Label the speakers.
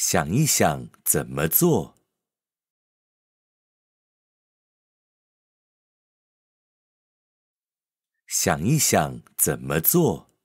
Speaker 1: 想一想怎么做？想一想怎么做？